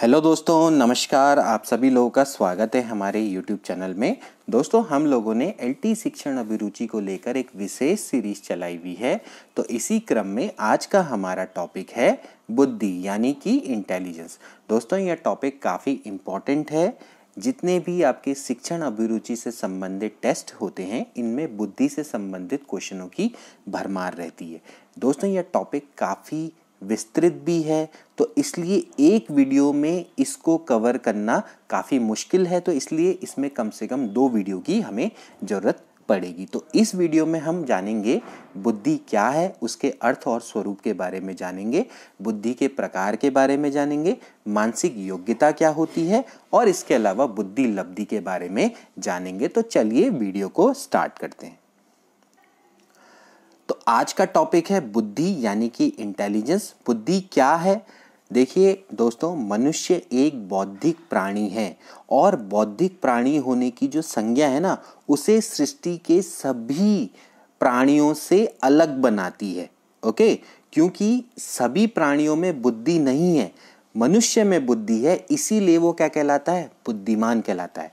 Hello दोस्तों नमस्कार आप सभी लोगों का स्वागत है हमारे यूट्यूब चैनल में दोस्तों हम लोगों ने एलटी शिक्षण अभिरुचि को लेकर एक विशेष सीरीज चलाई हुई है तो इसी क्रम में आज का हमारा टॉपिक है बुद्धि यानी कि इंटेलिजेंस दोस्तों यह टॉपिक काफ़ी इम्पॉर्टेंट है जितने भी आपके शिक्षण अभिरुचि से संबंधित टेस्ट होते हैं इनमें बुद्धि से संबंधित क्वेश्चनों की भरमार रहती है दोस्तों यह टॉपिक काफ़ी विस्तृत भी है तो इसलिए एक वीडियो में इसको कवर करना काफ़ी मुश्किल है तो इसलिए इसमें कम से कम दो वीडियो की हमें ज़रूरत पड़ेगी तो इस वीडियो में हम जानेंगे बुद्धि क्या है उसके अर्थ और स्वरूप के बारे में जानेंगे बुद्धि के प्रकार के बारे में जानेंगे मानसिक योग्यता क्या होती है और इसके अलावा बुद्धि लब्धि के बारे में जानेंगे तो चलिए वीडियो को स्टार्ट करते हैं तो आज का टॉपिक है बुद्धि यानी कि इंटेलिजेंस बुद्धि क्या है देखिए दोस्तों मनुष्य एक बौद्धिक प्राणी है और बौद्धिक प्राणी होने की जो संज्ञा है ना उसे सृष्टि के सभी प्राणियों से अलग बनाती है ओके क्योंकि सभी प्राणियों में बुद्धि नहीं है मनुष्य में बुद्धि है इसीलिए वो क्या कहलाता है बुद्धिमान कहलाता है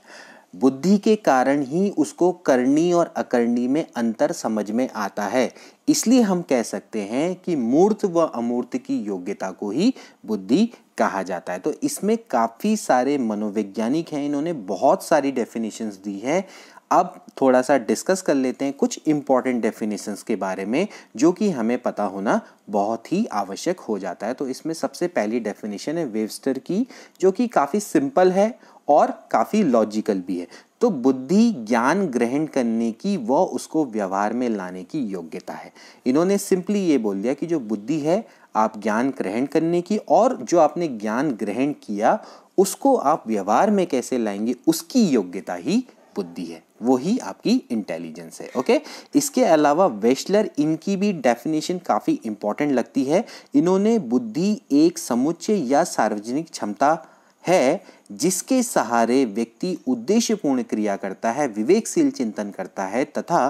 बुद्धि के कारण ही उसको करणी और अकरणी में अंतर समझ में आता है इसलिए हम कह सकते हैं कि मूर्त व अमूर्त की योग्यता को ही बुद्धि कहा जाता है तो इसमें काफ़ी सारे मनोवैज्ञानिक हैं इन्होंने बहुत सारी डेफिनेशंस दी हैं अब थोड़ा सा डिस्कस कर लेते हैं कुछ इम्पॉर्टेंट डेफिनेशंस के बारे में जो कि हमें पता होना बहुत ही आवश्यक हो जाता है तो इसमें सबसे पहली डेफिनेशन है वेवस्टर की जो कि काफ़ी सिंपल है और काफ़ी लॉजिकल भी है तो बुद्धि ज्ञान ग्रहण करने की व उसको व्यवहार में लाने की योग्यता है इन्होंने सिंपली ये बोल दिया कि जो बुद्धि है आप ज्ञान ग्रहण करने की और जो आपने ज्ञान ग्रहण किया उसको आप व्यवहार में कैसे लाएंगे उसकी योग्यता ही बुद्धि है वो ही आपकी इंटेलिजेंस है ओके इसके अलावा वेस्लर इनकी भी डेफिनेशन काफ़ी इंपॉर्टेंट लगती है इन्होंने बुद्धि एक समुच्चय या सार्वजनिक क्षमता है जिसके सहारे व्यक्ति उद्देश्यपूर्ण क्रिया करता है विवेकशील चिंतन करता है तथा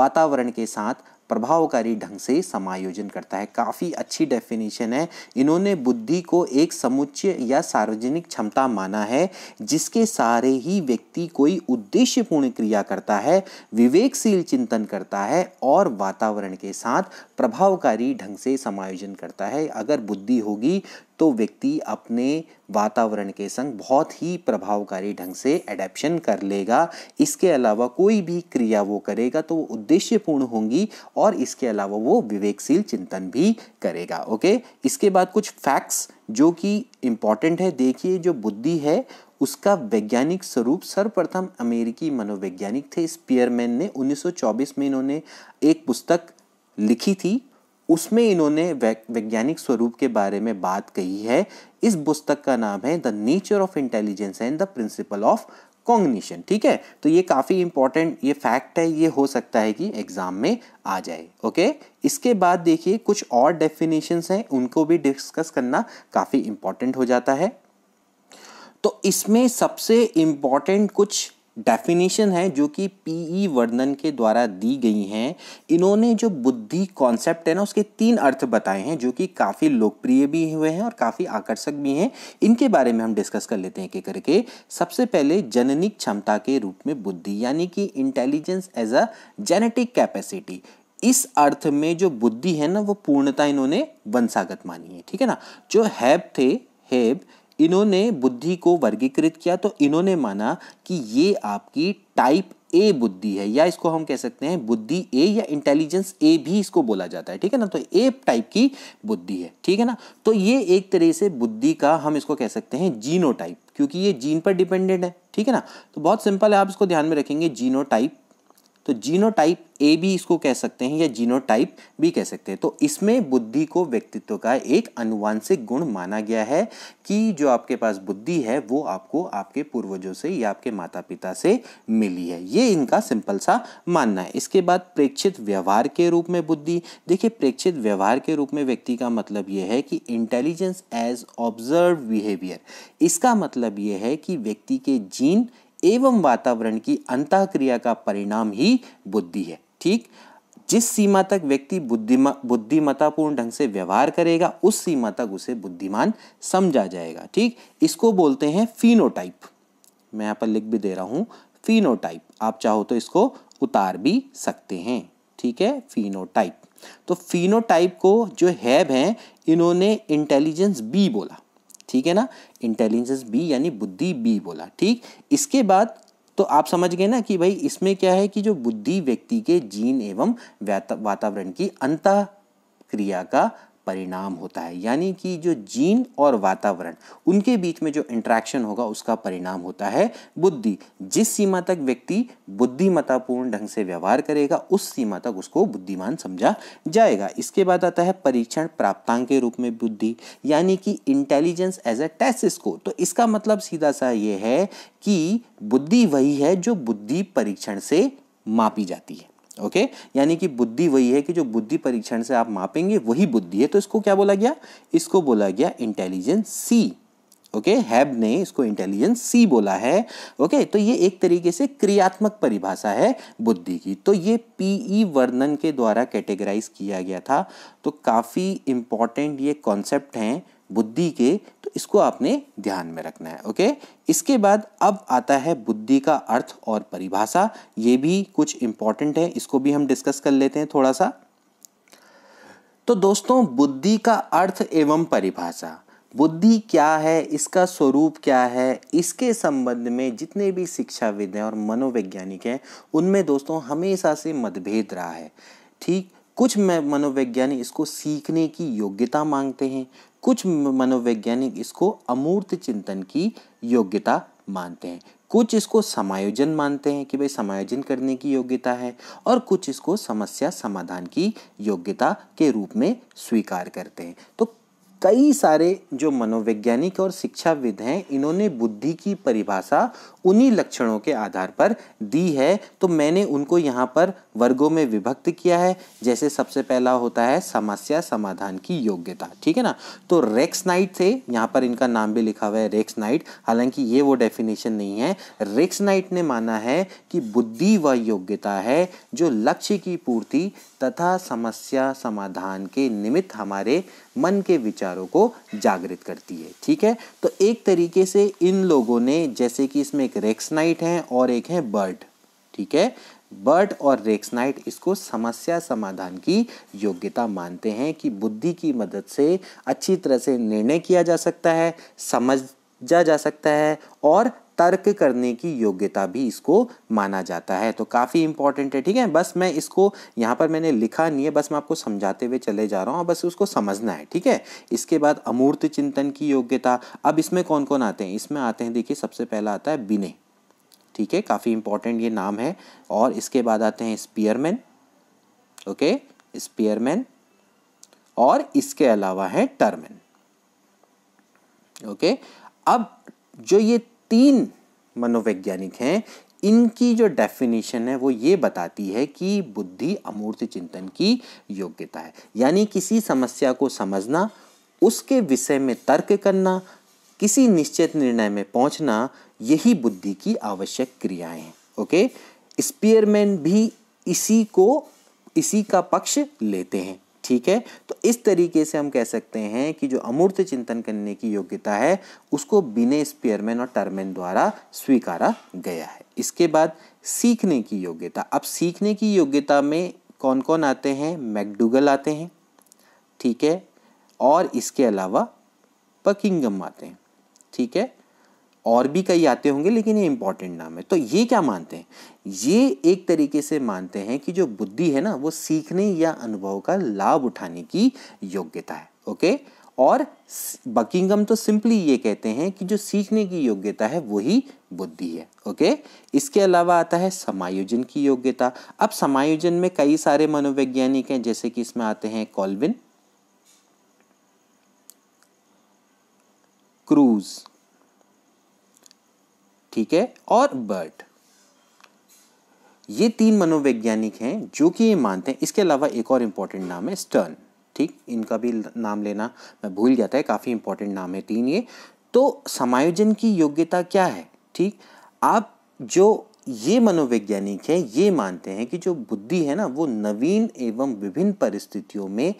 वातावरण के साथ प्रभावकारी ढंग से समायोजन करता है काफ़ी अच्छी डेफिनेशन है इन्होंने बुद्धि को एक समुच्चय या सार्वजनिक क्षमता माना है जिसके सहारे ही व्यक्ति कोई उद्देश्यपूर्ण क्रिया करता है विवेकशील चिंतन करता है और वातावरण के साथ प्रभावकारी ढंग से समायोजन करता है अगर बुद्धि होगी तो व्यक्ति अपने वातावरण के संग बहुत ही प्रभावकारी ढंग से एडेप्शन कर लेगा इसके अलावा कोई भी क्रिया वो करेगा तो वो उद्देश्यपूर्ण होंगी और इसके अलावा वो विवेकशील चिंतन भी करेगा ओके इसके बाद कुछ फैक्ट्स जो कि इम्पॉर्टेंट है देखिए जो बुद्धि है उसका वैज्ञानिक स्वरूप सर्वप्रथम अमेरिकी मनोवैज्ञानिक थे स्पियरमैन ने 1924 में इन्होंने एक पुस्तक लिखी थी उसमें इन्होंने वैज्ञानिक स्वरूप के बारे में बात कही है इस पुस्तक का नाम है the nature of intelligence and the principle of cognition ठीक है तो ये काफ़ी इंपॉर्टेंट ये फैक्ट है ये हो सकता है कि एग्ज़ाम में आ जाए ओके इसके बाद देखिए कुछ और डेफिनेशंस हैं उनको भी डिस्कस करना काफ़ी इंपॉर्टेंट हो जाता है तो इसमें सबसे इम्पॉर्टेंट कुछ डेफिनेशन है जो कि पीई e वर्णन के द्वारा दी गई हैं इन्होंने जो बुद्धि कॉन्सेप्ट है ना उसके तीन अर्थ बताए हैं जो कि काफ़ी लोकप्रिय भी हुए हैं और काफ़ी आकर्षक भी हैं इनके बारे में हम डिस्कस कर लेते हैं एक एक करके सबसे पहले जननिक क्षमता के रूप में बुद्धि यानी कि intelligence as a genetic capacity इस अर्थ में जो बुद्धि है ना वो पूर्णता इन्होंने वंशागत मानी है ठीक है ना जो हैब थे हेब इन्होंने बुद्धि को वर्गीकृत किया तो इन्होंने माना कि ये आपकी टाइप ए बुद्धि है या इसको हम कह सकते हैं बुद्धि ए या इंटेलिजेंस ए भी इसको बोला जाता है ठीक है ना तो ए टाइप की बुद्धि है ठीक है ना तो ये एक तरह से बुद्धि का हम इसको कह सकते हैं जीनो टाइप क्योंकि ये जीन पर डिपेंडेंट है ठीक है ना तो बहुत सिंपल है आप इसको ध्यान में रखेंगे जीनो टाइप तो जीनोटाइप ए भी इसको कह सकते हैं या जीनोटाइप भी कह सकते हैं तो इसमें बुद्धि को व्यक्तित्व का एक अनुवांशिक गुण माना गया है कि जो आपके पास बुद्धि है वो आपको आपके पूर्वजों से या आपके माता पिता से मिली है ये इनका सिंपल सा मानना है इसके बाद प्रेक्षित व्यवहार के रूप में बुद्धि देखिए प्रेक्षित व्यवहार के रूप में व्यक्ति का मतलब ये है कि इंटेलिजेंस एज ऑब्जर्व बिहेवियर इसका मतलब ये है कि व्यक्ति के जीन एवं वातावरण की अंत क्रिया का परिणाम ही बुद्धि है ठीक जिस सीमा तक व्यक्ति बुद्धिमा बुद्धिमत्तापूर्ण ढंग से व्यवहार करेगा उस सीमा तक उसे बुद्धिमान समझा जाएगा ठीक इसको बोलते हैं फिनोटाइप मैं यहाँ पर लिख भी दे रहा हूँ फिनोटाइप आप चाहो तो इसको उतार भी सकते हैं ठीक है फिनोटाइप तो फिनोटाइप को जो हैब हैं इन्होंने इंटेलिजेंस बी बोला ठीक है ना इंटेलिजेंस बी यानी बुद्धि बी बोला ठीक इसके बाद तो आप समझ गए ना कि भाई इसमें क्या है कि जो बुद्धि व्यक्ति के जीन एवं वातावरण की अंत क्रिया का परिणाम होता है यानी कि जो जीन और वातावरण उनके बीच में जो इंट्रैक्शन होगा उसका परिणाम होता है बुद्धि जिस सीमा तक व्यक्ति बुद्धिमतापूर्ण ढंग से व्यवहार करेगा उस सीमा तक उसको बुद्धिमान समझा जाएगा इसके बाद आता है परीक्षण प्राप्तांक के रूप में बुद्धि यानी कि intelligence as a test score तो इसका मतलब सीधा सा ये है कि बुद्धि वही है जो बुद्धि परीक्षण से मापी जाती है ओके यानी कि बुद्धि वही है कि जो बुद्धि परीक्षण से आप मापेंगे वही बुद्धि है तो इसको क्या बोला गया इसको बोला गया इंटेलिजेंस सी ओके हैब ने इसको इंटेलिजेंस सी बोला है ओके okay? तो ये एक तरीके से क्रियात्मक परिभाषा है बुद्धि की तो ये पीई e वर्णन के द्वारा कैटेगराइज किया गया था तो काफ़ी इंपॉर्टेंट ये कॉन्सेप्ट हैं बुद्धि के तो इसको आपने ध्यान में रखना है ओके इसके बाद अब आता है बुद्धि का अर्थ और परिभाषा ये भी कुछ इंपॉर्टेंट है इसको भी हम डिस्कस कर लेते हैं थोड़ा सा तो दोस्तों बुद्धि का अर्थ एवं परिभाषा बुद्धि क्या है इसका स्वरूप क्या है इसके संबंध में जितने भी शिक्षाविद हैं और मनोवैज्ञानिक हैं उनमें दोस्तों हमेशा से मतभेद रहा है ठीक कुछ मनोवैज्ञानिक इसको सीखने की योग्यता मांगते हैं कुछ मनोवैज्ञानिक इसको अमूर्त चिंतन की योग्यता मानते हैं कुछ इसको समायोजन मानते हैं कि भाई समायोजन करने की योग्यता है और कुछ इसको समस्या समाधान की योग्यता के रूप में स्वीकार करते हैं तो कई सारे जो मनोवैज्ञानिक और शिक्षाविद हैं इन्होंने बुद्धि की परिभाषा उन्हीं लक्षणों के आधार पर दी है तो मैंने उनको यहाँ पर वर्गों में विभक्त किया है जैसे सबसे पहला होता है समस्या समाधान की योग्यता ठीक है ना तो रेक्स नाइट थे यहाँ पर इनका नाम भी लिखा हुआ है रेक्स नाइट हालांकि ये वो डेफिनेशन नहीं है रेक्स नाइट ने माना है कि बुद्धि व योग्यता है जो लक्ष्य की पूर्ति तथा समस्या समाधान के निमित्त हमारे मन के विचारों को जागृत करती है ठीक है तो एक तरीके से इन लोगों ने जैसे कि इसमें एक रेक्सनाइट है और एक है बर्ड ठीक है बर्ट और रेक्सनाइट इसको समस्या समाधान की योग्यता मानते हैं कि बुद्धि की मदद से अच्छी तरह से निर्णय किया जा सकता है समझ जा जा सकता है और तर्क करने की योग्यता भी इसको माना जाता है तो काफ़ी इंपॉर्टेंट है ठीक है बस मैं इसको यहाँ पर मैंने लिखा नहीं है बस मैं आपको समझाते हुए चले जा रहा हूँ बस उसको समझना है ठीक है इसके बाद अमूर्त चिंतन की योग्यता अब इसमें कौन कौन आते हैं इसमें आते हैं देखिए सबसे पहला आता है बिने ठीक है काफ़ी इंपॉर्टेंट ये नाम है और इसके बाद आते हैं स्पीयरमैन ओके स्पीयरमैन और इसके अलावा है टर्मन ओके अब जो ये तीन मनोवैज्ञानिक हैं इनकी जो डेफिनेशन है वो ये बताती है कि बुद्धि अमूर्त चिंतन की योग्यता है यानी किसी समस्या को समझना उसके विषय में तर्क करना किसी निश्चित निर्णय में पहुंचना यही बुद्धि की आवश्यक क्रियाएं हैं ओके स्पीयरमैन भी इसी को इसी का पक्ष लेते हैं ठीक है तो इस तरीके से हम कह सकते हैं कि जो अमूर्त चिंतन करने की योग्यता है उसको बिने स्पियरमैन और टर्मेन द्वारा स्वीकारा गया है इसके बाद सीखने की योग्यता अब सीखने की योग्यता में कौन कौन आते हैं मैकडूगल आते हैं ठीक है और इसके अलावा पकिंगम आते हैं ठीक है और भी कई आते होंगे लेकिन ये इम्पॉर्टेंट नाम है तो ये क्या मानते हैं ये एक तरीके से मानते हैं कि जो बुद्धि है ना वो सीखने या अनुभव का लाभ उठाने की योग्यता है ओके और बकिंगम तो सिंपली ये कहते हैं कि जो सीखने की योग्यता है वही बुद्धि है ओके इसके अलावा आता है समायोजन की योग्यता अब समायोजन में कई सारे मनोवैज्ञानिक हैं जैसे कि इसमें आते हैं कॉल्विन क्रूज ठीक है और बर्ट ये तीन मनोवैज्ञानिक हैं जो कि ये मानते हैं इसके अलावा एक और इम्पॉर्टेंट नाम है स्टर्न ठीक इनका भी नाम लेना मैं भूल जाता है काफ़ी इंपॉर्टेंट नाम है तीन ये तो समायोजन की योग्यता क्या है ठीक आप जो ये मनोवैज्ञानिक हैं ये मानते हैं कि जो बुद्धि है ना वो नवीन एवं विभिन्न परिस्थितियों में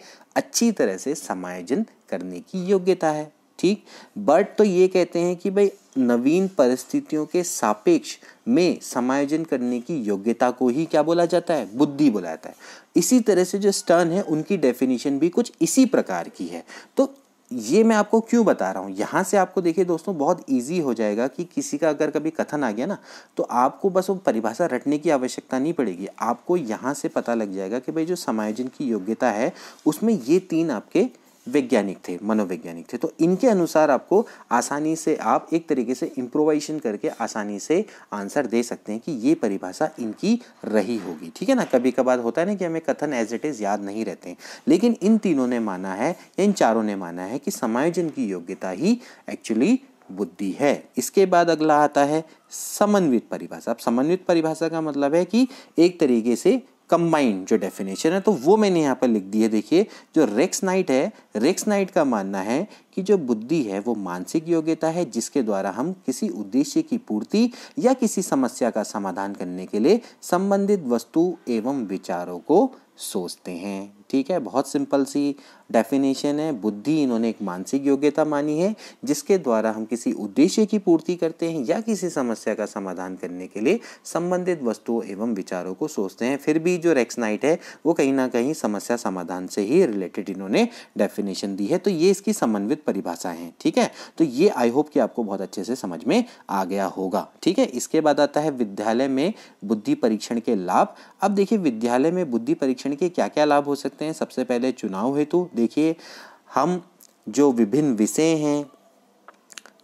अच्छी तरह से समायोजन करने की योग्यता है ठीक बट तो ये कहते हैं कि भाई नवीन परिस्थितियों के सापेक्ष में समायोजन करने की योग्यता को ही क्या बोला जाता है बुद्धि बोला जाता है इसी तरह से जो स्टर्न है उनकी डेफिनेशन भी कुछ इसी प्रकार की है तो ये मैं आपको क्यों बता रहा हूँ यहाँ से आपको देखिए दोस्तों बहुत इजी हो जाएगा कि किसी का अगर कभी कथन आ गया ना तो आपको बस वो परिभाषा रटने की आवश्यकता नहीं पड़ेगी आपको यहाँ से पता लग जाएगा कि भाई जो समायोजन की योग्यता है उसमें ये तीन आपके वैज्ञानिक थे मनोवैज्ञानिक थे तो इनके अनुसार आपको आसानी से आप एक तरीके से इम्प्रोवाइजेशन करके आसानी से आंसर दे सकते हैं कि ये परिभाषा इनकी रही होगी ठीक है ना कभी कभार होता है ना कि हमें कथन एज इट इज़ याद नहीं रहते लेकिन इन तीनों ने माना है या इन चारों ने माना है कि समायोजन की योग्यता ही एक्चुअली बुद्धि है इसके बाद अगला आता है समन्वित परिभाषा अब समन्वित परिभाषा का मतलब है कि एक तरीके से कंबाइंड जो डेफिनेशन है तो वो मैंने यहाँ पर लिख दी है देखिए जो रेक्स नाइट है रेक्स नाइट का मानना है कि जो बुद्धि है वो मानसिक योग्यता है जिसके द्वारा हम किसी उद्देश्य की पूर्ति या किसी समस्या का समाधान करने के लिए संबंधित वस्तु एवं विचारों को सोचते हैं ठीक है बहुत सिंपल सी डेफिनेशन है बुद्धि इन्होंने एक मानसिक योग्यता मानी है जिसके द्वारा हम किसी उद्देश्य की पूर्ति करते हैं या किसी समस्या का समाधान करने के लिए संबंधित वस्तुओं एवं विचारों को सोचते हैं फिर भी जो रेक्सनाइट है वो कहीं ना कहीं समस्या समाधान से ही रिलेटेड इन्होंने डेफिनेशन दी है तो ये इसकी समन्वित परिभाषा है ठीक है तो ये आई होप कि आपको बहुत अच्छे से समझ में आ गया होगा ठीक है इसके बाद आता है विद्यालय में बुद्धि परीक्षण के लाभ अब देखिए विद्यालय में बुद्धि परीक्षण के क्या क्या लाभ हो सकते सकते हैं सबसे पहले चुनाव हेतु देखिए हम जो विभिन्न विषय हैं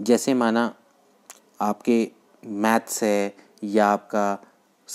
जैसे माना आपके मैथ्स है या आपका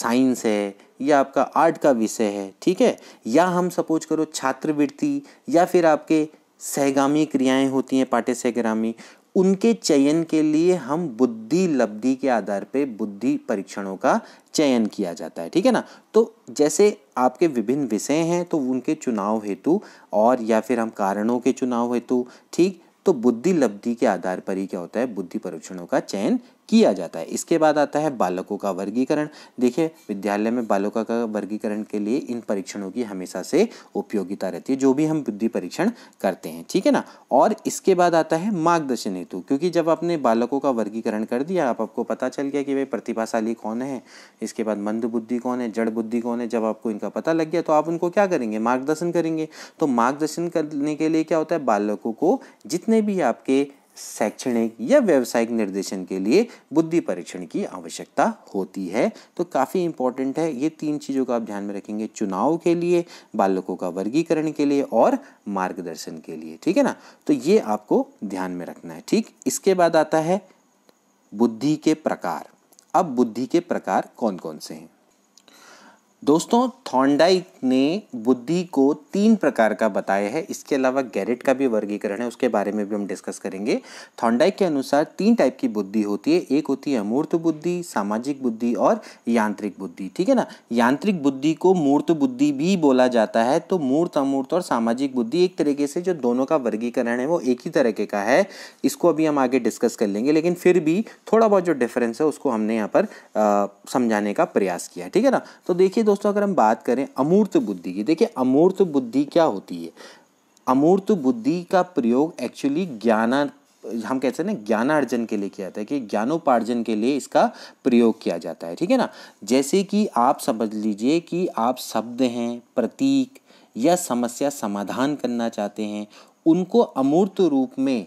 साइंस है या आपका आर्ट का विषय है ठीक है या हम सपोज करो छात्रवृत्ति या फिर आपके सहगामी क्रियाएं होती हैं पाठ्य सहगामी उनके चयन के लिए हम बुद्धि लब्धि के आधार पे बुद्धि परीक्षणों का चयन किया जाता है ठीक है ना तो जैसे आपके विभिन्न विषय हैं तो उनके चुनाव हेतु और या फिर हम कारणों के चुनाव हेतु ठीक तो बुद्धि लब्धि के आधार पर ही क्या होता है बुद्धि परीक्षणों का चयन किया जाता है इसके बाद आता है बालकों का वर्गीकरण देखिए विद्यालय में बालकों का वर्गीकरण के लिए इन परीक्षणों की हमेशा से उपयोगिता रहती है जो भी हम बुद्धि परीक्षण करते हैं ठीक है ना और इसके बाद आता है मार्गदर्शन हेतु क्योंकि जब आपने बालकों का वर्गीकरण कर दिया आप आपको पता चल गया कि भाई प्रतिभाशाली कौन है इसके बाद मंद बुद्धि कौन है जड़ बुद्धि कौन है जब आपको इनका पता लग गया तो आप उनको क्या करेंगे मार्गदर्शन करेंगे तो मार्गदर्शन करने के लिए क्या होता है बालकों को जितने भी आपके शैक्षणिक या व्यावसायिक निर्देशन के लिए बुद्धि परीक्षण की आवश्यकता होती है तो काफ़ी इंपॉर्टेंट है ये तीन चीज़ों का आप ध्यान में रखेंगे चुनाव के लिए बालकों का वर्गीकरण के लिए और मार्गदर्शन के लिए ठीक है ना तो ये आपको ध्यान में रखना है ठीक इसके बाद आता है बुद्धि के प्रकार अब बुद्धि के प्रकार कौन कौन से हैं दोस्तों थॉन्डाइक ने बुद्धि को तीन प्रकार का बताया है इसके अलावा गैरेट का भी वर्गीकरण है उसके बारे में भी हम डिस्कस करेंगे थॉन्डाइक के अनुसार तीन टाइप की बुद्धि होती है एक होती है अमूर्त बुद्धि सामाजिक बुद्धि और यांत्रिक बुद्धि ठीक है ना यांत्रिक बुद्धि को मूर्त बुद्धि भी बोला जाता है तो मूर्त अमूर्त और सामाजिक बुद्धि एक तरीके से जो दोनों का वर्गीकरण है वो एक ही तरीके का है इसको अभी हम आगे डिस्कस कर लेंगे लेकिन फिर भी थोड़ा बहुत जो डिफरेंस है उसको हमने यहाँ पर समझाने का प्रयास किया ठीक है ना तो देखिए दोस्तों अगर हम बात करें अमूर्त बुद्धि की देखिए अमूर्त बुद्धि क्या होती है अमूर्त बुद्धि का प्रयोग एक्चुअली ज्ञाना हम कहते हैं ना ज्ञानार्जन के लिए किया जाता है कि ज्ञानोपार्जन के लिए इसका प्रयोग किया जाता है ठीक है ना जैसे कि आप समझ लीजिए कि आप शब्द हैं प्रतीक या समस्या समाधान करना चाहते हैं उनको अमूर्त रूप में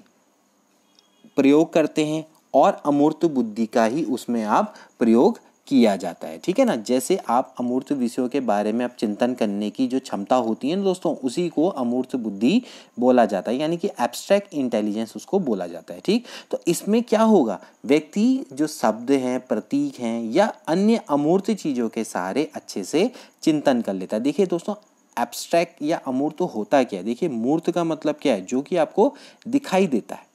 प्रयोग करते हैं और अमूर्त बुद्धि का ही उसमें आप प्रयोग किया जाता है ठीक है ना जैसे आप अमूर्त विषयों के बारे में आप चिंतन करने की जो क्षमता होती है ना दोस्तों उसी को अमूर्त बुद्धि बोला जाता है यानी कि एब्स्ट्रैक्ट इंटेलिजेंस उसको बोला जाता है ठीक तो इसमें क्या होगा व्यक्ति जो शब्द हैं प्रतीक हैं या अन्य अमूर्त चीज़ों के सहारे अच्छे से चिंतन कर लेता है देखिए दोस्तों एब्स्ट्रैक्ट या अमूर्त होता क्या है देखिए मूर्त का मतलब क्या है जो कि आपको दिखाई देता है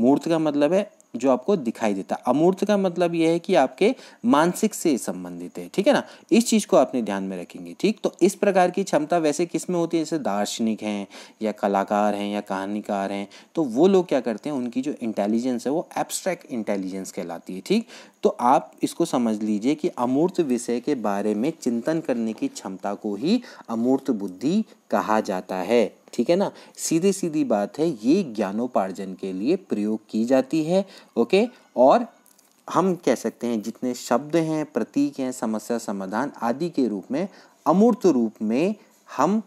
मूर्त का मतलब है जो आपको दिखाई देता अमूर्त का मतलब यह है कि आपके मानसिक से संबंधित है ठीक है ना इस चीज़ को आपने ध्यान में रखेंगे ठीक तो इस प्रकार की क्षमता वैसे किस में होती है जैसे दार्शनिक हैं या कलाकार हैं या कहानीकार हैं तो वो लोग क्या करते हैं उनकी जो इंटेलिजेंस है वो एब्स्ट्रैक्ट इंटेलिजेंस कहलाती है ठीक तो आप इसको समझ लीजिए कि अमूर्त विषय के बारे में चिंतन करने की क्षमता को ही अमूर्त बुद्धि कहा जाता है ठीक है ना सीधी सीधी बात है ये ज्ञानोपार्जन के लिए प्रयोग की जाती है ओके और हम कह सकते हैं जितने शब्द हैं प्रतीक हैं समस्या समाधान आदि के रूप में अमूर्त रूप में हम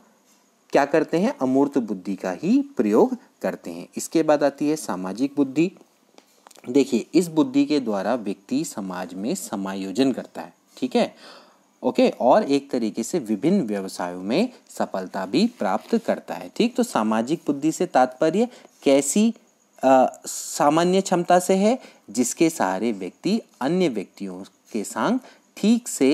क्या करते हैं अमूर्त बुद्धि का ही प्रयोग करते हैं इसके बाद आती है सामाजिक बुद्धि देखिए इस बुद्धि के द्वारा व्यक्ति समाज में समायोजन करता है ठीक है ओके और एक तरीके से विभिन्न व्यवसायों में सफलता भी प्राप्त करता है ठीक तो सामाजिक बुद्धि से तात्पर्य कैसी सामान्य क्षमता से है जिसके सहारे व्यक्ति अन्य व्यक्तियों के संग ठीक से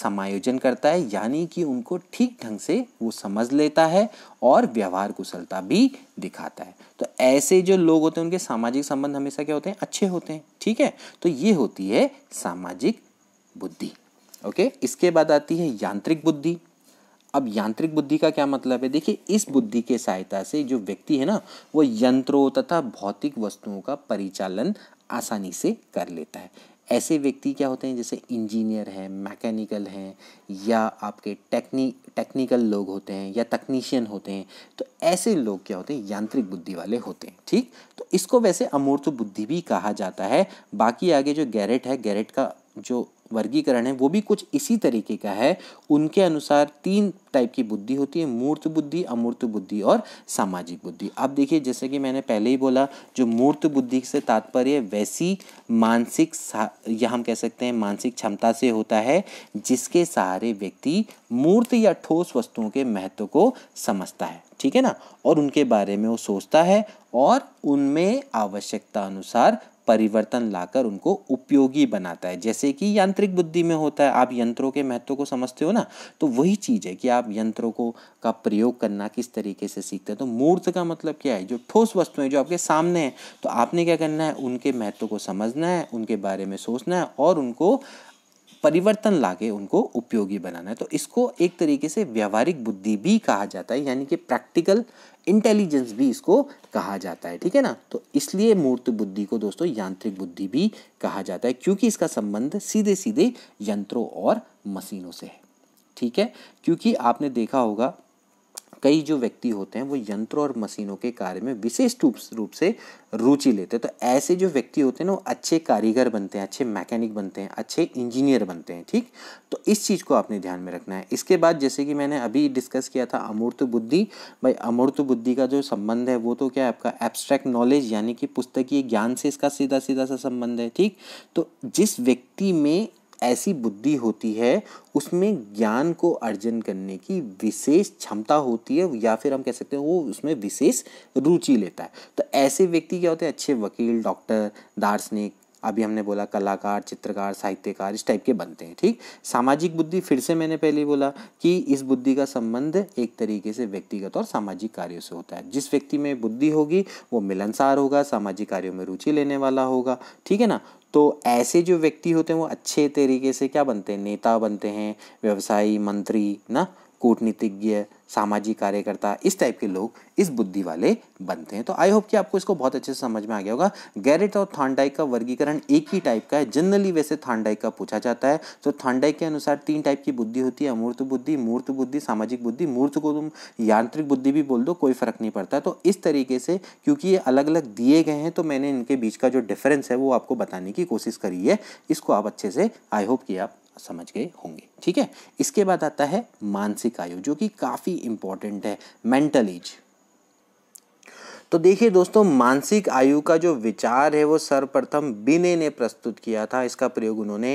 समायोजन करता है यानी कि उनको ठीक ढंग से वो समझ लेता है और व्यवहार कुशलता भी दिखाता है तो ऐसे जो लोग होते हैं उनके सामाजिक संबंध हमेशा क्या होते हैं अच्छे होते हैं ठीक है तो ये होती है सामाजिक बुद्धि ओके इसके बाद आती है यांत्रिक बुद्धि अब यांत्रिक बुद्धि का क्या मतलब है देखिए इस बुद्धि के सहायता से जो व्यक्ति है ना वो यंत्रों तथा भौतिक वस्तुओं का परिचालन आसानी से कर लेता है ऐसे व्यक्ति क्या होते हैं जैसे इंजीनियर हैं मैकेनिकल हैं या आपके टेक्नी टेक्निकल लोग होते हैं या तकनीशियन होते हैं तो ऐसे लोग क्या होते हैं यांत्रिक बुद्धि वाले होते हैं ठीक तो इसको वैसे अमूर्त बुद्धि भी कहा जाता है बाकी आगे जो गैरेट है गैरेट का जो वर्गीकरण है वो भी कुछ इसी तरीके का है उनके अनुसार तीन टाइप की बुद्धि होती है मूर्त बुद्धि अमूर्त बुद्धि और सामाजिक बुद्धि अब देखिए जैसे कि मैंने पहले ही बोला जो मूर्त बुद्धि से तात्पर्य वैसी मानसिक या हम कह सकते हैं मानसिक क्षमता से होता है जिसके सहारे व्यक्ति मूर्त या ठोस वस्तुओं के महत्व को समझता है ठीक है ना और उनके बारे में वो सोचता है और उनमें आवश्यकता अनुसार परिवर्तन लाकर उनको उपयोगी बनाता है जैसे कि यांत्रिक बुद्धि में होता है आप यंत्रों के महत्व को समझते हो ना तो वही चीज़ है कि आप आप यंत्रों को का प्रयोग करना किस तरीके से सीखते हैं तो मूर्त का मतलब क्या है जो ठोस वस्तुएं जो आपके सामने हैं तो आपने क्या करना है उनके महत्व को समझना है उनके बारे में सोचना है और उनको परिवर्तन लाके उनको उपयोगी बनाना है तो इसको एक तरीके से व्यवहारिक बुद्धि भी कहा जाता है यानी कि प्रैक्टिकल इंटेलिजेंस भी इसको कहा जाता है ठीक है ना तो इसलिए मूर्त बुद्धि को दोस्तों यांत्रिक बुद्धि भी कहा जाता है क्योंकि इसका संबंध सीधे सीधे यंत्रों और मशीनों से है ठीक है क्योंकि आपने देखा होगा कई जो व्यक्ति होते हैं वो यंत्रों और मशीनों के कार्य में विशेष रूप से रुचि लेते हैं तो ऐसे जो व्यक्ति होते हैं ना वो अच्छे कारीगर बनते हैं अच्छे मैकेनिक बनते हैं अच्छे इंजीनियर बनते हैं ठीक तो इस चीज़ को आपने ध्यान में रखना है इसके बाद जैसे कि मैंने अभी डिस्कस किया था अमूर्त बुद्धि भाई अमूर्त बुद्धि का जो संबंध है वो तो क्या है आपका एब्स्ट्रैक्ट नॉलेज यानी कि पुस्तकीय ज्ञान से इसका सीधा सीधा सा संबंध है ठीक तो जिस व्यक्ति में ऐसी बुद्धि होती है उसमें ज्ञान को अर्जन करने की विशेष क्षमता होती है या फिर हम कह सकते हैं वो उसमें विशेष रुचि लेता है तो ऐसे व्यक्ति क्या होते हैं अच्छे वकील डॉक्टर दार्शनिक अभी हमने बोला कलाकार चित्रकार साहित्यकार इस टाइप के बनते हैं ठीक सामाजिक बुद्धि फिर से मैंने पहले बोला कि इस बुद्धि का संबंध एक तरीके से व्यक्तिगत और सामाजिक कार्यों से होता है जिस व्यक्ति में बुद्धि होगी वो मिलनसार होगा सामाजिक कार्यों में रुचि लेने वाला होगा ठीक है ना तो ऐसे जो व्यक्ति होते हैं वो अच्छे तरीके से क्या बनते हैं नेता बनते हैं व्यवसायी मंत्री ना कूटनीतिज्ञ सामाजिक कार्यकर्ता इस टाइप के लोग इस बुद्धि वाले बनते हैं तो आई होप कि आपको इसको बहुत अच्छे से समझ में आ गया होगा गैरेट और थांडाई का वर्गीकरण एक ही टाइप का है जनरली वैसे थांडाई का पूछा जाता है तो थांडाई के अनुसार तीन टाइप की बुद्धि होती है अमूर्त बुद्धि मूर्त बुद्धि सामाजिक बुद्धि मूर्त को तुम यांत्रिक बुद्धि भी बोल दो कोई फर्क नहीं पड़ता तो इस तरीके से क्योंकि ये अलग अलग दिए गए हैं तो मैंने इनके बीच का जो डिफरेंस है वो आपको बताने की कोशिश करी है इसको आप अच्छे से आई होप कि आप समझ गए होंगे ठीक है इसके बाद आता है मानसिक आयु जो कि काफ़ी इंपॉर्टेंट है मेंटल एज तो देखिए दोस्तों मानसिक आयु का जो विचार है वो सर्वप्रथम बिने ने प्रस्तुत किया था इसका प्रयोग उन्होंने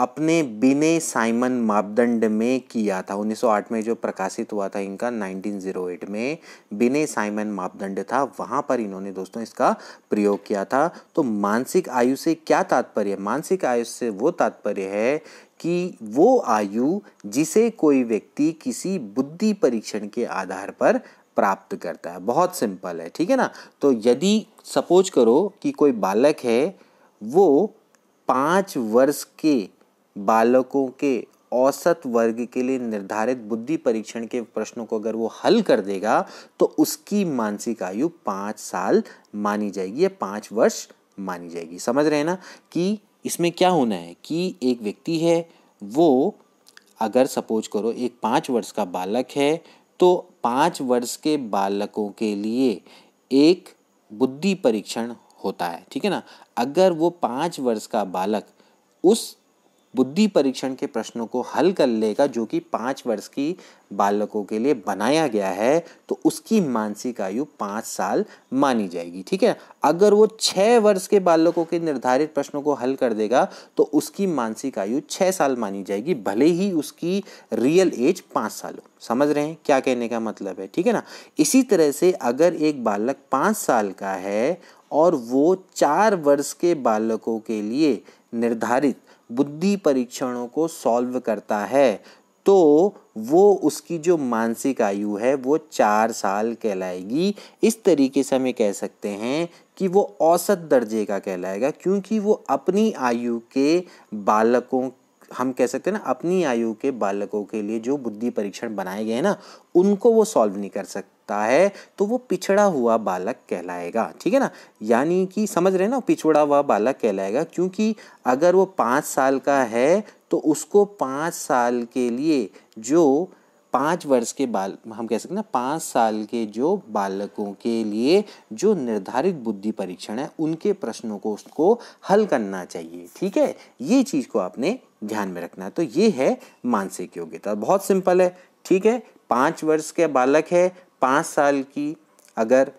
अपने बिने साइमन मापदंड में किया था 1908 में जो प्रकाशित हुआ था इनका 1908 में बिने साइमन मापदंड था वहाँ पर इन्होंने दोस्तों इसका प्रयोग किया था तो मानसिक आयु से क्या तात्पर्य मानसिक आयु से वो तात्पर्य है कि वो आयु जिसे कोई व्यक्ति किसी बुद्धि परीक्षण के आधार पर प्राप्त करता है बहुत सिंपल है ठीक है ना तो यदि सपोज करो कि कोई बालक है वो पाँच वर्ष के बालकों के औसत वर्ग के लिए निर्धारित बुद्धि परीक्षण के प्रश्नों को अगर वो हल कर देगा तो उसकी मानसिक आयु पाँच साल मानी जाएगी या पाँच वर्ष मानी जाएगी समझ रहे हैं ना कि इसमें क्या होना है कि एक व्यक्ति है वो अगर सपोज करो एक पाँच वर्ष का बालक है तो पाँच वर्ष के बालकों के लिए एक बुद्धि परीक्षण होता है ठीक है ना अगर वो पाँच वर्ष का बालक उस बुद्धि परीक्षण के प्रश्नों को हल कर लेगा जो कि पाँच वर्ष की बालकों के लिए बनाया गया है तो उसकी मानसिक आयु पाँच साल मानी जाएगी ठीक है अगर वो छः वर्ष के बालकों के निर्धारित प्रश्नों को हल कर देगा तो उसकी मानसिक आयु छः साल मानी जाएगी भले ही उसकी रियल एज पाँच साल हो समझ रहे हैं क्या कहने का मतलब है ठीक है ना इसी तरह से अगर एक बालक पाँच साल का है और वो चार वर्ष के बालकों के लिए निर्धारित बुद्धि परीक्षणों को सॉल्व करता है तो वो उसकी जो मानसिक आयु है वो चार साल कहलाएगी इस तरीके से हमें कह सकते हैं कि वो औसत दर्जे का कहलाएगा क्योंकि वो अपनी आयु के बालकों हम कह सकते हैं ना अपनी आयु के बालकों के लिए जो बुद्धि परीक्षण बनाए गए हैं ना उनको वो सॉल्व नहीं कर सकता है तो वो पिछड़ा हुआ बालक कहलाएगा ठीक है ना यानी कि समझ रहे हैं ना पिछड़ा हुआ बालक कहलाएगा क्योंकि अगर वो पाँच साल का है तो उसको पाँच साल के लिए जो पाँच वर्ष के बाल हम कह सकते हैं ना पाँच साल के जो बालकों के लिए जो निर्धारित बुद्धि परीक्षण है उनके प्रश्नों को उसको हल करना चाहिए ठीक है ये चीज़ को आपने ध्यान में रखना है तो ये है मानसिक योग्यता बहुत सिंपल है ठीक है पाँच वर्ष के बालक है पाँच साल की अगर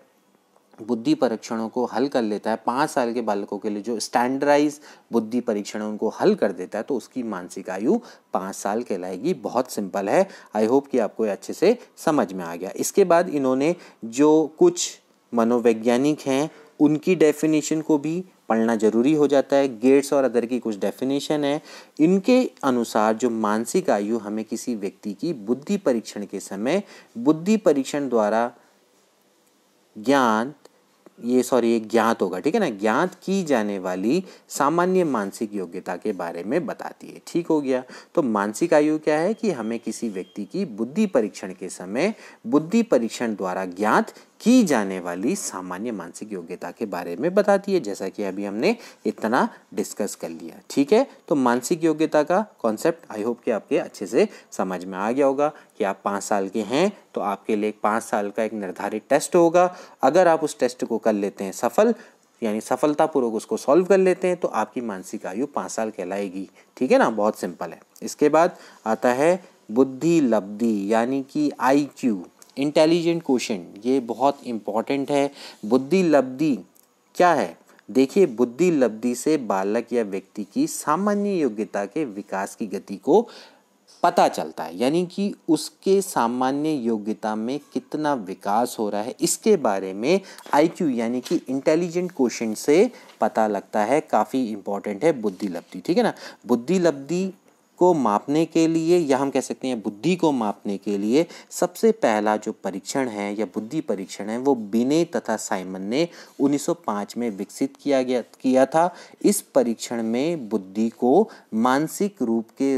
बुद्धि परीक्षणों को हल कर लेता है पाँच साल के बालकों के लिए जो स्टैंडर्डाइज बुद्धि परीक्षण उनको हल कर देता है तो उसकी मानसिक आयु पाँच साल कहलाएगी बहुत सिंपल है आई होप कि आपको अच्छे से समझ में आ गया इसके बाद इन्होंने जो कुछ मनोवैज्ञानिक हैं उनकी डेफिनेशन को भी पढ़ना ज़रूरी हो जाता है गेट्स और अदर की कुछ डेफिनेशन है इनके अनुसार जो मानसिक आयु हमें किसी व्यक्ति की बुद्धि परीक्षण के समय बुद्धि परीक्षण द्वारा ज्ञान ये सॉरी ये ज्ञात होगा ठीक है ना ज्ञात की जाने वाली सामान्य मानसिक योग्यता के बारे में बताती है ठीक हो गया तो मानसिक आयु क्या है कि हमें किसी व्यक्ति की बुद्धि परीक्षण के समय बुद्धि परीक्षण द्वारा ज्ञात की जाने वाली सामान्य मानसिक योग्यता के बारे में बताती है जैसा कि अभी हमने इतना डिस्कस कर लिया ठीक है तो मानसिक योग्यता का कॉन्सेप्ट आई होप कि आपके अच्छे से समझ में आ गया होगा कि आप पाँच साल के हैं तो आपके लिए पाँच साल का एक निर्धारित टेस्ट होगा अगर आप उस टेस्ट को कर लेते हैं सफल यानी सफलतापूर्वक उसको सॉल्व कर लेते हैं तो आपकी मानसिक आयु पाँच साल कहलाएगी ठीक है ना बहुत सिंपल है इसके बाद आता है बुद्धि लब्धि यानी कि आईक्यू इंटेलिजेंट क्वेश्चन ये बहुत इम्पॉर्टेंट है बुद्धि लब्धि क्या है देखिए बुद्धि लब्धि से बालक या व्यक्ति की सामान्य योग्यता के विकास की गति को पता चलता है यानी कि उसके सामान्य योग्यता में कितना विकास हो रहा है इसके बारे में आईक्यू यानी कि इंटेलिजेंट क्वेश्चन से पता लगता है काफ़ी इंपॉर्टेंट है बुद्धि लब्धि ठीक है ना बुद्धि लब्धि को मापने के लिए या हम कह सकते हैं बुद्धि को मापने के लिए सबसे पहला जो परीक्षण है या बुद्धि परीक्षण है वो बिने तथा साइमन ने 1905 में विकसित किया गया किया था इस परीक्षण में बुद्धि को मानसिक रूप के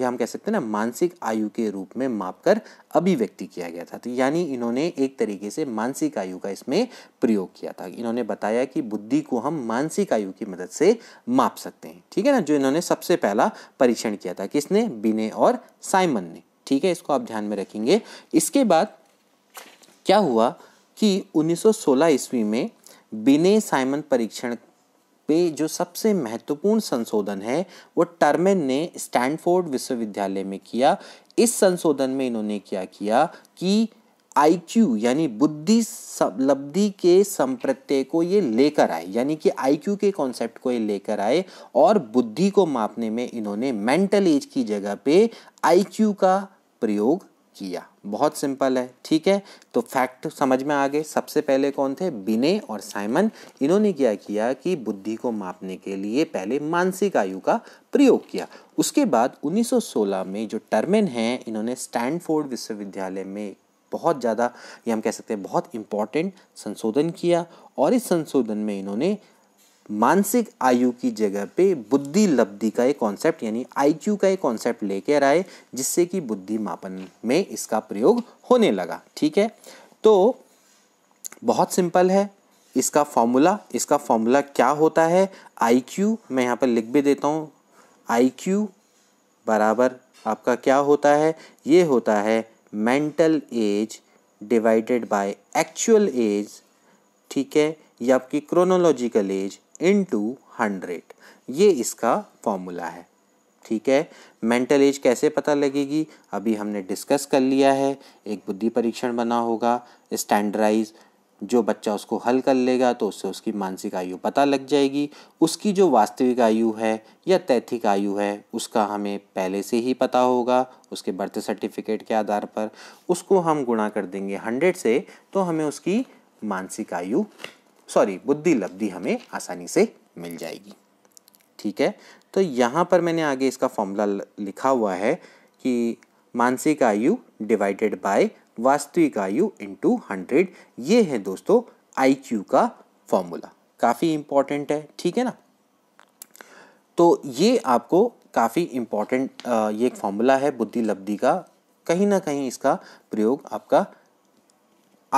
या हम कह सकते हैं ना मानसिक आयु के रूप में मापकर अभिव्यक्ति किया गया था तो यानी इन्होंने एक तरीके से मानसिक आयु का इसमें प्रयोग किया था इन्होंने बताया कि बुद्धि को हम मानसिक आयु की मदद से माप सकते हैं ठीक है ना जो इन्होंने सबसे पहला परीक्षण किया था किसने बिने और साइमन ने ठीक है इसको आप ध्यान में रखेंगे इसके बाद क्या हुआ कि 1916 ईस्वी में बिने साइमन परीक्षण पे जो सबसे महत्वपूर्ण संशोधन है वो टर्मेन ने स्टैनफोर्ड विश्वविद्यालय में किया इस संशोधन में इन्होंने क्या किया कि आईक्यू यानी बुद्धि लब्धि के संप्रत्यय को ये लेकर आए यानी कि आईक्यू के कॉन्सेप्ट को ये लेकर आए और बुद्धि को मापने में इन्होंने मेंटल एज की जगह पे आईक्यू का प्रयोग किया बहुत सिंपल है ठीक है तो फैक्ट समझ में आ गए सबसे पहले कौन थे बिने और साइमन इन्होंने क्या किया कि बुद्धि को मापने के लिए पहले मानसिक आयु का प्रयोग किया उसके बाद 1916 में जो टर्मेन हैं इन्होंने स्टैनफोर्ड विश्वविद्यालय में बहुत ज़्यादा ये हम कह सकते हैं बहुत इम्पॉर्टेंट संशोधन किया और इस संशोधन में इन्होंने मानसिक आयु की जगह पे बुद्धि लब्धि का एक कॉन्सेप्ट यानी आईक्यू का एक कॉन्सेप्ट लेकर आए जिससे कि बुद्धि मापन में इसका प्रयोग होने लगा ठीक है तो बहुत सिंपल है इसका फॉर्मूला इसका फॉर्मूला क्या होता है आई क्यू मैं यहाँ पर लिख भी देता हूँ आई क्यू बराबर आपका क्या होता है ये होता है mental age divided by actual age ठीक है या आपकी chronological age into hundred ये इसका फॉर्मूला है ठीक है मेंटल एज कैसे पता लगेगी अभी हमने डिस्कस कर लिया है एक बुद्धि परीक्षण बना होगा स्टैंडर्डाइज जो बच्चा उसको हल कर लेगा तो उससे उसकी मानसिक आयु पता लग जाएगी उसकी जो वास्तविक आयु है या तैथिक आयु है उसका हमें पहले से ही पता होगा उसके बर्थ सर्टिफिकेट के आधार पर उसको हम गुणा कर देंगे हंड्रेड से तो हमें उसकी मानसिक आयु सॉरी बुद्धि लब्धि हमें आसानी से मिल जाएगी ठीक है तो यहाँ पर मैंने आगे इसका फॉर्मूला लिखा हुआ है कि मानसिक आयु डिवाइडेड बाय वास्तविक आयु इंटू हंड्रेड ये है दोस्तों आईक्यू का फॉर्मूला काफ़ी इम्पॉर्टेंट है ठीक है ना तो ये आपको काफ़ी इम्पॉर्टेंट ये एक फॉर्मूला है बुद्धि लब्धि का कहीं ना कहीं इसका प्रयोग आपका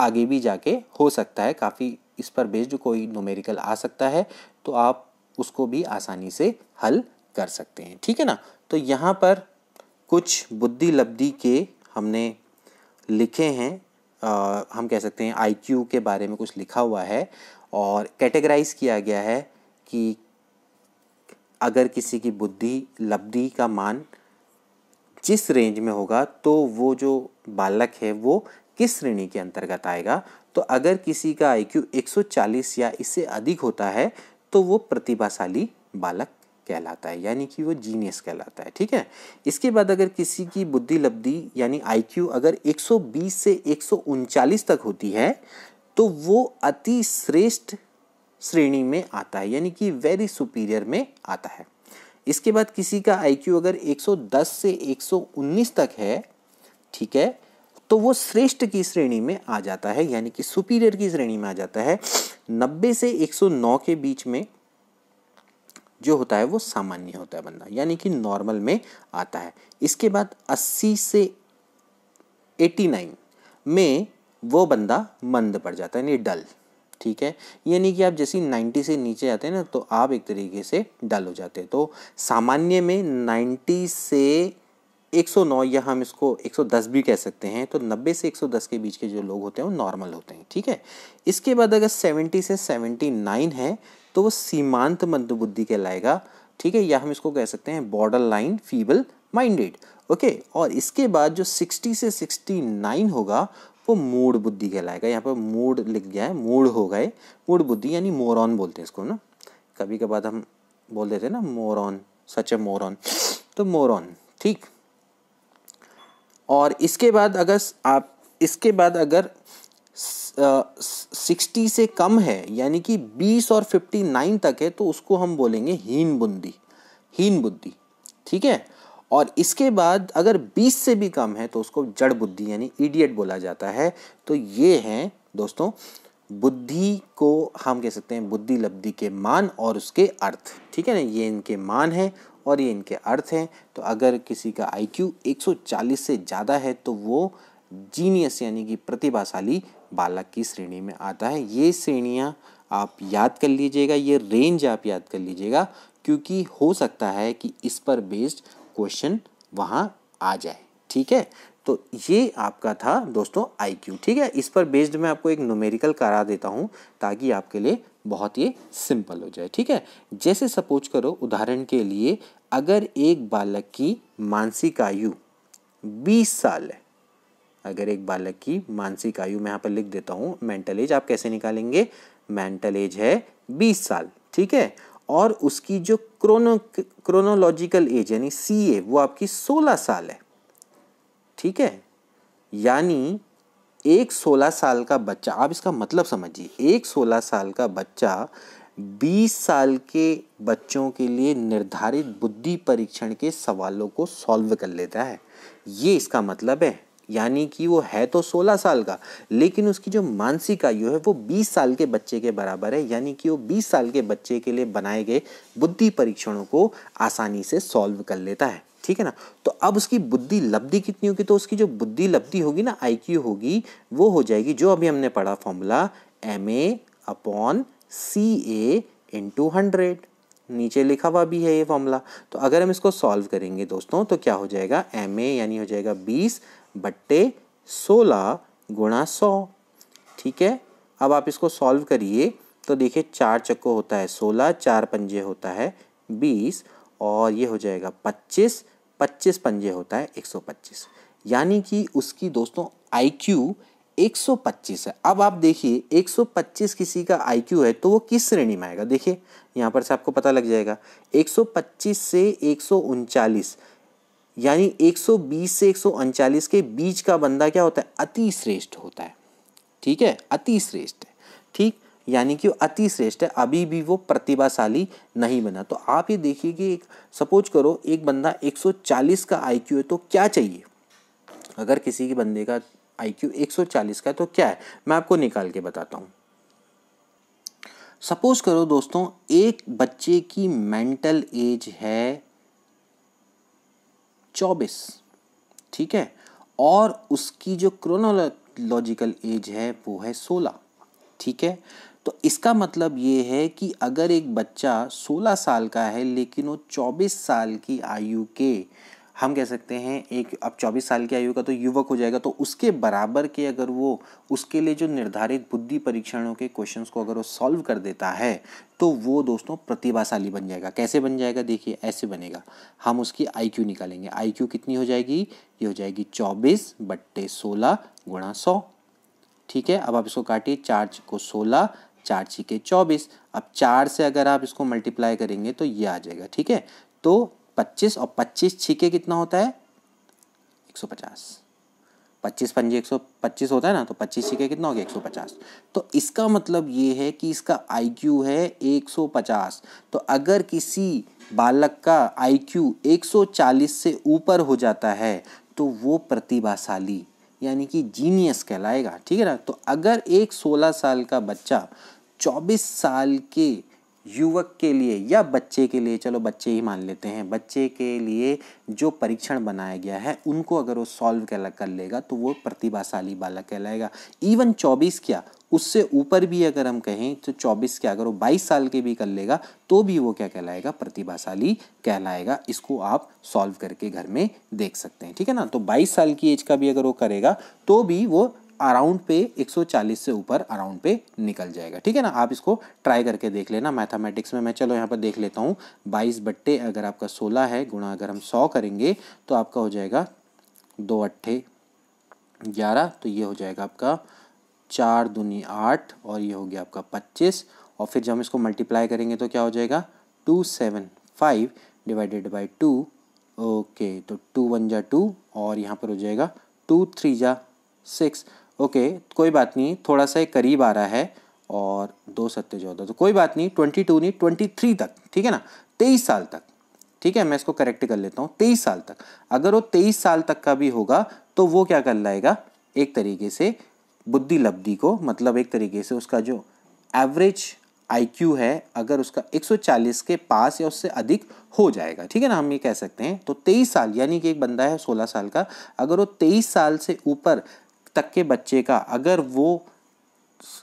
आगे भी जाके हो सकता है काफ़ी इस पर बेस्ड कोई नोमेरिकल आ सकता है तो आप उसको भी आसानी से हल कर सकते हैं ठीक है ना तो यहाँ पर कुछ बुद्धि लब्धि के हमने लिखे हैं आ, हम कह सकते हैं आईक्यू के बारे में कुछ लिखा हुआ है और कैटेगराइज किया गया है कि अगर किसी की बुद्धि लब्धि का मान जिस रेंज में होगा तो वो जो बालक है वो किस श्रेणी के अंतर्गत आएगा तो अगर किसी का आईक्यू 140 या इससे अधिक होता है तो वो प्रतिभाशाली बालक कहलाता है यानी कि वो जीनियस कहलाता है ठीक है इसके बाद अगर किसी की बुद्धि लब्धि यानी आईक्यू अगर 120 से एक तक होती है तो वो अति श्रेष्ठ श्रेणी में आता है यानी कि वेरी सुपीरियर में आता है इसके बाद किसी का आईक्यू अगर 110 से 119 तक है ठीक है तो वो श्रेष्ठ की श्रेणी में आ जाता है यानी कि सुपीरियर की श्रेणी में आ जाता है नब्बे से 109 के बीच में जो होता है वो सामान्य होता है बंदा यानी कि नॉर्मल में आता है इसके बाद 80 से 89 में वो बंदा मंद पड़ जाता है यानी डल ठीक है यानी कि आप जैसे 90 नाइन्टी से नीचे आते हैं ना तो आप एक तरीके से डल हो जाते हैं तो सामान्य में नाइन्टी से 109 या हम इसको 110 भी कह सकते हैं तो 90 से 110 के बीच के जो लोग होते हैं वो नॉर्मल होते हैं ठीक है इसके बाद अगर 70 से 79 है तो वो सीमांत मंदबुद्धि कहलाएगा ठीक है या हम इसको कह सकते हैं border line feeble minded okay और इसके बाद जो 60 से 69 होगा वो मूड बुद्धि कहलाएगा यहाँ पर मूड लिख गया है मूड हो गए मूड बुद्धि यानी मोरन बोलते हैं इसको ना कभी कभार हम बोल देते हैं ना मोरन सच ए मोरन तो मोरन ठीक और इसके बाद अगर आप इसके बाद अगर सिक्सटी से कम है यानी कि बीस और फिफ्टी नाइन तक है तो उसको हम बोलेंगे हीन बुद्धि हीन बुद्धि ठीक है और इसके बाद अगर बीस से भी कम है तो उसको जड़ बुद्धि यानी इडियट बोला जाता है तो ये हैं दोस्तों बुद्धि को हम कह सकते हैं बुद्धि लब्धि के मान और उसके अर्थ ठीक है ना ये इनके मान हैं और ये इनके अर्थ हैं तो अगर किसी का आई क्यू से ज़्यादा है तो वो जीनियस यानी कि प्रतिभाशाली बालक की श्रेणी में आता है ये श्रेणियाँ आप याद कर लीजिएगा ये रेंज आप याद कर लीजिएगा क्योंकि हो सकता है कि इस पर बेस्ड क्वेश्चन वहाँ आ जाए ठीक है तो ये आपका था दोस्तों आईक्यू ठीक है इस पर बेस्ड मैं आपको एक नोमेरिकल करा देता हूँ ताकि आपके लिए बहुत ही सिंपल हो जाए ठीक है जैसे सपोज करो उदाहरण के लिए अगर एक बालक की मानसिक आयु 20 साल है अगर एक बालक की मानसिक आयु मैं यहाँ पर लिख देता हूँ मेंटल एज आप कैसे निकालेंगे मेंटल एज है 20 साल ठीक है और उसकी जो क्रोनो क्रोनोलॉजिकल एज यानी सी ए वो आपकी 16 साल है ठीक है यानी एक 16 साल का बच्चा आप इसका मतलब समझिए एक 16 साल का बच्चा 20 साल के बच्चों के लिए निर्धारित बुद्धि परीक्षण के सवालों को सॉल्व कर लेता है ये इसका मतलब है यानी कि वो है तो 16 साल का लेकिन उसकी जो मानसिक आयु है वो 20 साल के बच्चे के बराबर है यानी कि वो 20 साल के बच्चे के लिए बनाए गए बुद्धि परीक्षणों को आसानी से सॉल्व कर लेता है ठीक है ना तो अब उसकी बुद्धि लब्धि कितनी होगी तो उसकी जो बुद्धि लब्धि होगी ना आई होगी वो हो जाएगी जो अभी हमने पढ़ा formula M A upon C A into hundred नीचे लिखा हुआ भी है ये फॉर्मूला तो अगर हम इसको सॉल्व करेंगे दोस्तों तो क्या हो जाएगा एम ए यानी हो जाएगा बीस बट्टे सोलह गुणा सौ ठीक है अब आप इसको सॉल्व करिए तो देखिए चार चक्को होता है सोलह चार पंजे होता है बीस और ये हो जाएगा पच्चीस पच्चीस पंजे होता है एक सौ पच्चीस यानी कि उसकी दोस्तों आई क्यू 125 है अब आप देखिए 125 किसी का आई है तो वो किस श्रेणी में आएगा देखिए यहाँ पर से आपको पता लग जाएगा 125 से एक यानी 120 से एक के बीच का बंदा क्या होता है अति श्रेष्ठ होता है ठीक है अति श्रेष्ठ है ठीक यानी कि वो अति श्रेष्ठ है अभी भी वो प्रतिभाशाली नहीं बना तो आप ये देखिए कि एक सपोज करो एक बंदा 140 का आई है तो क्या चाहिए अगर किसी के बंदे का आईक्यू 140 का है तो क्या है मैं आपको निकाल के बताता हूँ सपोज करो दोस्तों एक बच्चे की मेंटल एज है चौबीस ठीक है और उसकी जो क्रोनोलॉजिकल एज है वो है सोलह ठीक है तो इसका मतलब ये है कि अगर एक बच्चा सोलह साल का है लेकिन वो चौबीस साल की आयु के हम कह सकते हैं एक अब चौबीस साल की आयु का तो युवक हो जाएगा तो उसके बराबर के अगर वो उसके लिए जो निर्धारित बुद्धि परीक्षणों के क्वेश्चंस को अगर वो सॉल्व कर देता है तो वो दोस्तों प्रतिभाशाली बन जाएगा कैसे बन जाएगा देखिए ऐसे बनेगा हम उसकी क्यू निकालेंगे क्यू कितनी हो जाएगी ये हो जाएगी चौबीस बट्टे सोलह गुणा सौ ठीक है अब आप इसको काटिए चार को सोलह चार के चौबीस अब चार से अगर आप इसको मल्टीप्लाई करेंगे तो ये आ जाएगा ठीक है तो पच्चीस और पच्चीस छीके कितना होता है एक सौ पचास पच्चीस पंजे एक सौ पच्चीस होता है ना तो पच्चीस छीके कितना हो गया एक सौ पचास तो इसका मतलब ये है कि इसका आईक्यू है एक सौ पचास तो अगर किसी बालक का आईक्यू एक सौ चालीस से ऊपर हो जाता है तो वो प्रतिभाशाली यानी कि जीनियस कहलाएगा ठीक है ना तो अगर एक सोलह साल का बच्चा चौबीस साल के युवक के लिए या बच्चे के लिए चलो बच्चे ही मान लेते हैं बच्चे के लिए जो परीक्षण बनाया गया है उनको अगर वो सॉल्व कर लेगा तो वो प्रतिभाशाली बालक कहलाएगा इवन चौबीस क्या उससे ऊपर भी अगर हम कहें तो चौबीस क्या अगर वो बाईस साल के भी कर लेगा तो भी वो क्या कहलाएगा प्रतिभाशाली कहलाएगा इसको आप सॉल्व करके घर में देख सकते हैं ठीक है ना तो बाईस साल की एज का भी अगर वो करेगा तो भी वो अराउंड पे 140 से ऊपर अराउंड पे निकल जाएगा ठीक है ना आप इसको ट्राई करके देख लेना मैथमेटिक्स में मैं चलो यहाँ पर देख लेता हूँ बाईस बट्टे अगर आपका सोलह है गुणा अगर हम सौ करेंगे तो आपका हो जाएगा दो अट्ठे ग्यारह तो ये हो जाएगा आपका चार दूनी आठ और ये हो गया आपका पच्चीस और फिर जब हम इसको मल्टीप्लाई करेंगे तो क्या हो जाएगा two seven five divided by two okay तो टू वन जा टू और यहाँ पर हो जाएगा टू थ्री जा सिक्स ओके कोई बात नहीं थोड़ा सा करीब आ रहा है और दो सत्य चौदह तो कोई बात नहीं ट्वेंटी टू नहीं ट्वेंटी थ्री तक ठीक है ना तेईस साल तक ठीक है मैं इसको करेक्ट कर लेता हूँ तेईस साल तक अगर वो तेईस साल तक का भी होगा तो वो क्या कर लाएगा एक तरीके से बुद्धि लब्धि को मतलब एक तरीके से उसका जो एवरेज आईक्यू है अगर उसका 140 के पास या उससे अधिक हो जाएगा ठीक है ना हम ये कह सकते हैं तो 23 साल यानी कि एक बंदा है 16 साल का अगर वो 23 साल से ऊपर तक के बच्चे का अगर वो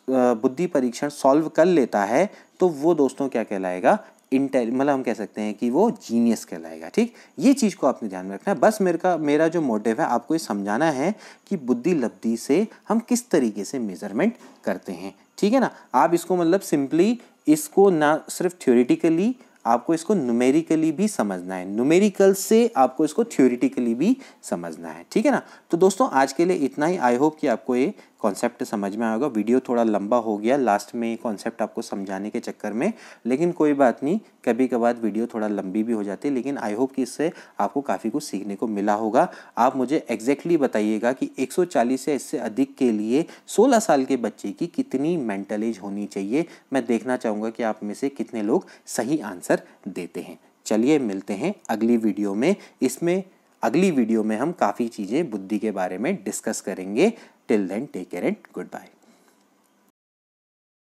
बुद्धि परीक्षण सॉल्व कर लेता है तो वो दोस्तों क्या कहलाएगा इंटेल मतलब हम कह सकते हैं कि वो जीनियस कहलाएगा ठीक ये चीज़ को आपने ध्यान में रखना है बस मेरे का मेरा जो मोटिव है आपको ये समझाना है कि बुद्धि लब्धि से हम किस तरीके से मेजरमेंट करते हैं ठीक है ना आप इसको मतलब सिंपली इसको ना सिर्फ थ्योरिटिकली आपको इसको न्यूमेरिकली भी समझना है न्यूमेरिकल से आपको इसको थ्योरिटिकली भी समझना है ठीक है ना तो दोस्तों आज के लिए इतना ही आई होप कि आपको ये कॉन्सेप्ट समझ में आएगा वीडियो थोड़ा लंबा हो गया लास्ट में कॉन्सेप्ट आपको समझाने के चक्कर में लेकिन कोई बात नहीं कभी कभार वीडियो थोड़ा लंबी भी हो जाती है लेकिन आई होप कि इससे आपको काफ़ी कुछ सीखने को मिला होगा आप मुझे एग्जैक्टली बताइएगा कि 140 से इससे अधिक के लिए 16 साल के बच्चे की कितनी मेंटल एज होनी चाहिए मैं देखना चाहूँगा कि आप में से कितने लोग सही आंसर देते हैं चलिए मिलते हैं अगली वीडियो में इसमें अगली वीडियो में हम काफ़ी चीज़ें बुद्धि के बारे में डिस्कस करेंगे Till then, take care and goodbye.